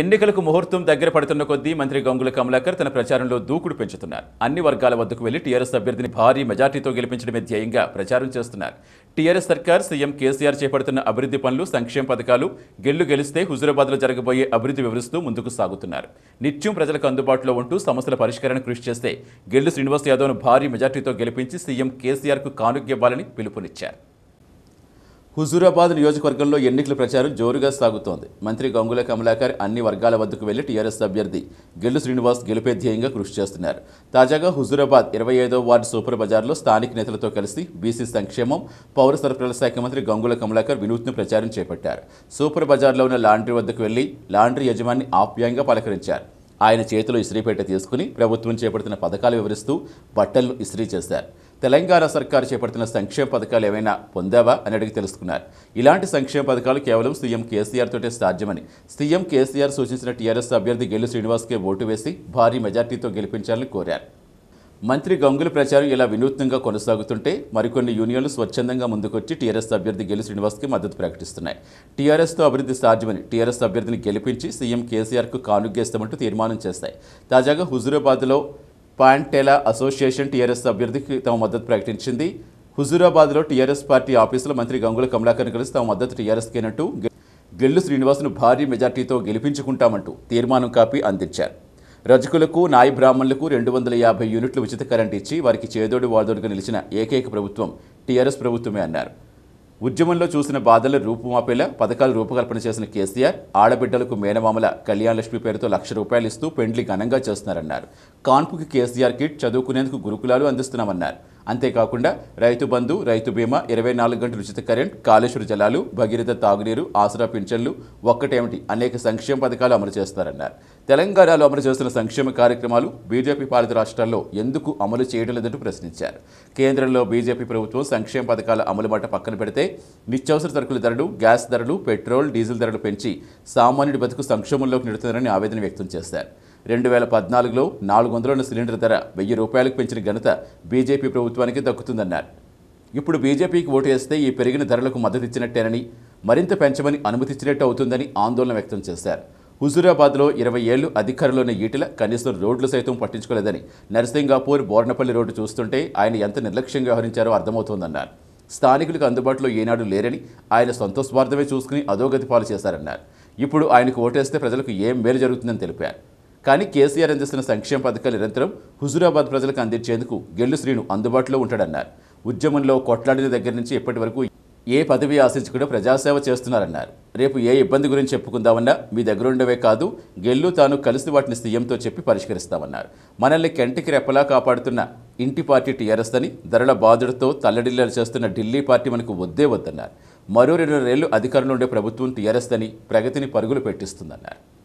ఎన్నికలకు ముహూర్తం దగ్గర పడుతున్న కొద్దీ మంత్రి గంగుల కమలాకర్ తన ప్రచారంలో దూకుడు పెంచుతున్నారు అన్ని వర్గాల వద్దకు వెళ్లి టీఆర్ఎస్ అభ్యర్థిని భారీ మెజార్టీతో గెలిపించడమే ధ్యేయంగా ప్రచారం చేస్తున్నారు టీఆర్ఎస్ సర్కార్ సీఎం కేసీఆర్ చేపడుతున్న అభివృద్ధి పనులు సంక్షేమ పథకాలు గెల్లు గెలిస్తే హుజురాబాద్లో జరగబోయే అభివృద్ధి వివరిస్తూ ముందుకు సాగుతున్నారు నిత్యం ప్రజలకు అందుబాటులో ఉంటూ సమస్యల పరిష్కారానికి కృషి చేస్తే గెల్లు శ్రీనివాస్ యాదవ్ను భారీ మెజార్టీతో గెలిపించి సీఎం కేసీఆర్కు కానుగ్యవ్వాలని పిలుపునిచ్చారు హుజూరాబాద్ నియోజకవర్గంలో ఎన్నికల ప్రచారం జోరుగా సాగుతోంది మంత్రి గంగుల కమలాకర్ అన్ని వర్గాల వద్దకు వెళ్లి టీఆర్ఎస్ అభ్యర్థి గెల్లు శ్రీనివాస్ గెలుపే ధ్యేయంగా కృషి చేస్తున్నారు తాజాగా హుజూరాబాద్ ఇరవై ఐదో వార్డు సూపర్ బజార్లో స్థానిక నేతలతో కలిసి బీసీ సంక్షేమం పౌర సరఫరాల శాఖ మంత్రి గంగుల కమలాకర్ వినూత్న ప్రచారం చేపట్టారు సూపర్ బజార్లో ఉన్న లాండ్రీ వద్దకు వెళ్లి లాండ్రీ యజమాని ఆప్యాయంగా పలకరించారు ఆయన చేతిలో ఇస్త్రీపేట తీసుకుని ప్రభుత్వం చేపడుతున్న పథకాలు వివరిస్తూ బట్టలను ఇస్త్రీ చేశారు తెలంగాణ సర్కారు చేపడుతున్న సంక్షేమ పథకాలు ఏమైనా పొందావా అని అడిగి తెలుసుకున్నారు ఇలాంటి సంక్షేమ పథకాలు కేవలం సీఎం కేసీఆర్ తోటే సాధ్యమని సీఎం కేసీఆర్ సూచించిన టీఆర్ఎస్ అభ్యర్థి గెల్లు శ్రీనివాస్కే ఓటు వేసి భారీ మెజార్టీతో గెలిపించాలని కోరారు మంత్రి గంగుల ప్రచారం ఇలా వినూత్నంగా కొనసాగుతుంటే మరికొన్ని యూనియన్లు స్వచ్ఛందంగా ముందుకొచ్చి టీఆర్ఎస్ అభ్యర్థి గెలు శ్రీనివాస్కి మద్దతు ప్రకటిస్తున్నాయి టీఆర్ఎస్తో అభివృద్ధి సాధ్యమని టీఆర్ఎస్ అభ్యర్థిని గెలిపించి సీఎం కేసీఆర్కు కానుగ్గేస్తామంటూ తీర్మానం చేస్తాయి తాజాగా హుజూరాబాద్లో పాంటేలా అసోసియేషన్ టీఆర్ఎస్ అభ్యర్థికి తమ మద్దతు ప్రకటించింది హుజూరాబాద్లో టీఆర్ఎస్ పార్టీ ఆఫీసులో మంత్రి గంగుల కమలాకర్ని కలిసి తమ మద్దతు టీఆర్ఎస్కేనట్టు గెల్లు శ్రీనివాస్ను భారీ మెజార్టీతో గెలిపించుకుంటామంటూ తీర్మానం కాపీ అందించారు రజకులకు నాయ బ్రాహ్మణులకు రెండు వందల యాభై యూనిట్లు ఉచిత కరెంట్ ఇచ్చి వారికి చేదోడు వాదోడుగా నిలిచిన ఏకైక ప్రభుత్వం టీఆర్ఎస్ ప్రభుత్వమే అన్నారు ఉద్యమంలో చూసిన బాధల రూపుమాపేలా పథకాలు రూపకల్పన చేసిన కేసీఆర్ ఆడబిడ్డలకు మేనమామల కళ్యాణ లక్ష్మి పేరుతో లక్ష రూపాయలు ఇస్తూ పెండ్లి ఘనంగా చేస్తున్నారన్నారు కాన్పుకి కేసీఆర్ కిట్ చదువుకునేందుకు గురుకులాలు అందిస్తున్నామన్నారు అంతేకాకుండా రైతు బంధు రైతు బీమా ఇరవై నాలుగు గంటల ఉచిత కరెంట్ కాళేశ్వర జలాలు భగీరథ తాగునీరు ఆసరా పింఛన్లు ఒక్కటేమిటి అనేక సంక్షేమ పథకాలు అమలు చేస్తారన్నారు తెలంగాణలో అమలు చేస్తున్న సంక్షేమ కార్యక్రమాలు బీజేపీ పాలిత రాష్ట్రాల్లో ఎందుకు అమలు చేయడం లేదంటూ ప్రశ్నించారు కేంద్రంలో బీజేపీ ప్రభుత్వం సంక్షేమ పథకాల అమలు మాట పక్కన పెడితే నిత్యావసర సరుకుల ధరలు గ్యాస్ ధరలు పెట్రోల్ డీజిల్ ధరలు పెంచి సామాన్యుడి బతుకు సంక్షేమంలోకి నెడుతున్నారని ఆవేదన వ్యక్తం చేశారు రెండు వేల పద్నాలుగులో నాలుగు వందలున్న సిలిండర్ ధర వెయ్యి రూపాయలకు పెంచిన ఘనత బీజేపీ ప్రభుత్వానికి దక్కుతుందన్నారు ఇప్పుడు బీజేపీకి ఓటు వేస్తే ఈ పెరిగిన ధరలకు మద్దతిచ్చినట్టేనని మరింత పెంచమని అనుమతించినట్టు అవుతుందని ఆందోళన వ్యక్తం చేశారు హుజూరాబాద్లో ఇరవై ఏళ్లు అధికారంలోని ఈటల కనీసం రోడ్లు సైతం పట్టించుకోలేదని నరసింగాపూర్ బోర్నపల్లి రోడ్డు చూస్తుంటే ఆయన ఎంత నిర్లక్ష్యంగా వ్యవహరించారో అర్థమవుతోందన్నారు స్థానికులకు అందుబాటులో ఏనాడు లేరని ఆయన సొంత స్వార్థమే చూసుకుని అధోగతి పాలు చేశారన్నారు ఇప్పుడు ఆయనకు ఓటేస్తే ప్రజలకు ఏం మేలు జరుగుతుందని తెలిపారు కానీ కేసీఆర్ అందిస్తున్న సంక్షేమ పథకాలు నిరంతరం హుజూరాబాద్ ప్రజలకు అందించేందుకు గెల్లు శ్రీను అందుబాటులో ఉంటాడన్నారు ఉద్యమంలో కొట్లాడిన దగ్గర నుంచి ఇప్పటి వరకు ఏ పదవి ఆశించకుండా ప్రజాసేవ చేస్తున్నారన్నారు రేపు ఏ ఇబ్బంది గురించి చెప్పుకుందామన్నా మీ దగ్గరుండవే కాదు గెల్లు తాను కలిసి వాటిని సీఎంతో చెప్పి పరిష్కరిస్తామన్నారు మనల్ని కెంటికి రెప్పలా కాపాడుతున్న ఇంటి పార్టీ టీఆర్ఎస్ అని ధరల బాధుడితో తల్లడిల్లలు చేస్తున్న ఢిల్లీ పార్టీ మనకు వద్దే వద్దన్నారు మరో రెండు నెలలు అధికారంలో ఉండే ప్రభుత్వం టీఆర్ఎస్ అని ప్రగతిని పరుగులు పెట్టిస్తుందన్నారు